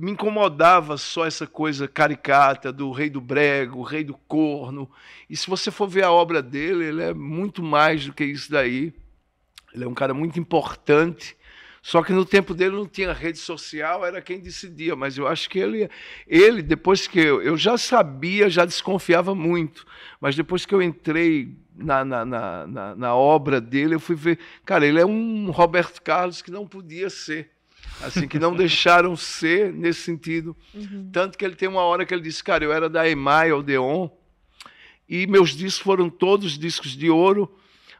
me incomodava só essa coisa caricata do rei do brego, rei do corno. E se você for ver a obra dele, ele é muito mais do que isso daí. Ele é um cara muito importante. Só que no tempo dele não tinha rede social, era quem decidia. Mas eu acho que ele, ele depois que eu, eu já sabia, já desconfiava muito. Mas depois que eu entrei na, na, na, na, na obra dele, eu fui ver. Cara, ele é um Roberto Carlos que não podia ser assim que não deixaram ser nesse sentido. Uhum. Tanto que ele tem uma hora que ele disse, cara, eu era da EMAI, Deon e meus discos foram todos discos de ouro,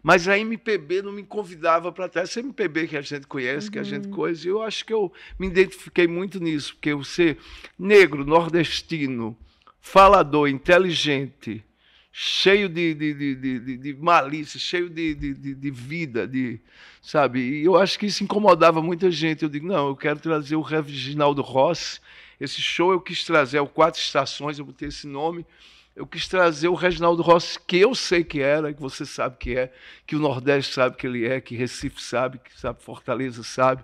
mas a MPB não me convidava para trás. Essa MPB que a gente conhece, uhum. que a gente uhum. coisa, eu acho que eu me identifiquei muito nisso, porque eu ser negro, nordestino, falador, inteligente, cheio de, de, de, de, de malícia, cheio de, de, de, vida, de, sabe? E eu acho que isso incomodava muita gente. Eu digo, não, eu quero trazer o Reginaldo Rossi. Esse show eu quis trazer, é o Quatro Estações, eu botei esse nome. Eu quis trazer o Reginaldo Rossi, que eu sei que era, que você sabe que é, que o Nordeste sabe que ele é, que Recife sabe, que sabe Fortaleza sabe,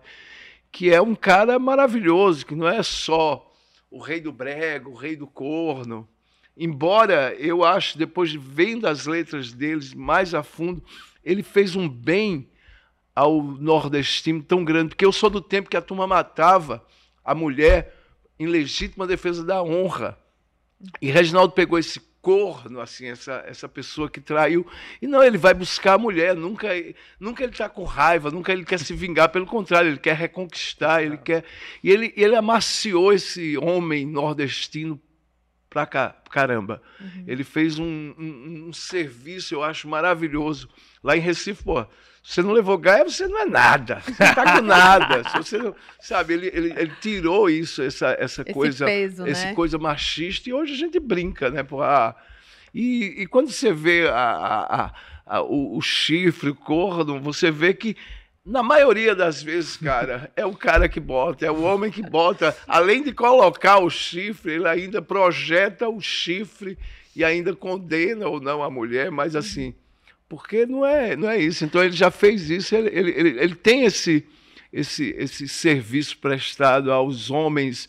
que é um cara maravilhoso, que não é só o rei do brego, o rei do corno, embora eu acho, depois vendo as letras deles mais a fundo, ele fez um bem ao nordestino tão grande, porque eu sou do tempo que a turma matava a mulher em legítima defesa da honra. E Reginaldo pegou esse corno, assim, essa, essa pessoa que traiu. E não, ele vai buscar a mulher, nunca, nunca ele está com raiva, nunca ele quer se vingar, pelo contrário, ele quer reconquistar, ele quer. E ele, ele amaciou esse homem nordestino pra caramba. Uhum. Ele fez um, um, um, serviço, eu acho, maravilhoso. Lá em Recife, pô, você não levou Gaia, você não é nada. Você não tá com nada. você não, sabe, ele, ele, ele, tirou isso, essa, essa esse coisa. Peso, né? coisa machista. E hoje a gente brinca, né? Pô, ah, e, e, quando você vê a, a, a, o, o chifre, o corno, você vê que na maioria das vezes, cara, é o cara que bota, é o homem que bota. Além de colocar o chifre, ele ainda projeta o chifre e ainda condena ou não a mulher, mas assim, porque não é, não é isso. Então ele já fez isso, ele, ele, ele, ele tem esse, esse, esse serviço prestado aos homens,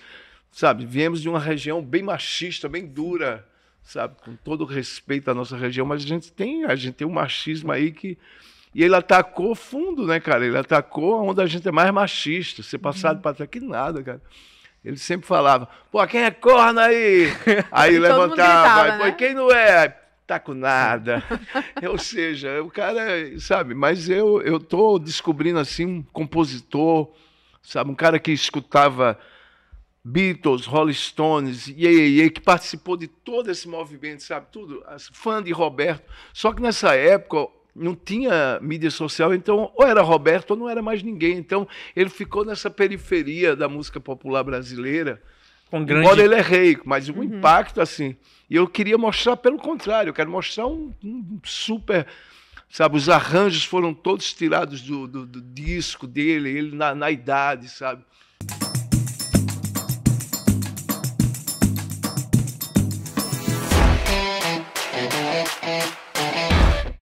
sabe? Viemos de uma região bem machista, bem dura, sabe? Com todo respeito à nossa região, mas a gente tem, a gente tem um machismo aí que e ele atacou fundo, né, cara? Ele atacou onde a gente é mais machista, ser passado uhum. para trás, que nada, cara. Ele sempre falava, pô, quem é corno aí? Aí levantava, gritava, pô, né? quem não é? Tá com nada. Ou seja, o cara, sabe, mas eu, eu tô descobrindo, assim, um compositor, sabe, um cara que escutava Beatles, Rolling Stones, e que participou de todo esse movimento, sabe, tudo, fã de Roberto. Só que nessa época não tinha mídia social, então ou era Roberto ou não era mais ninguém. Então ele ficou nessa periferia da música popular brasileira. Com grande... Embora ele é rei, mas um uhum. impacto assim. E eu queria mostrar pelo contrário, eu quero mostrar um, um super. Sabe, os arranjos foram todos tirados do, do, do disco dele, ele na, na idade, sabe?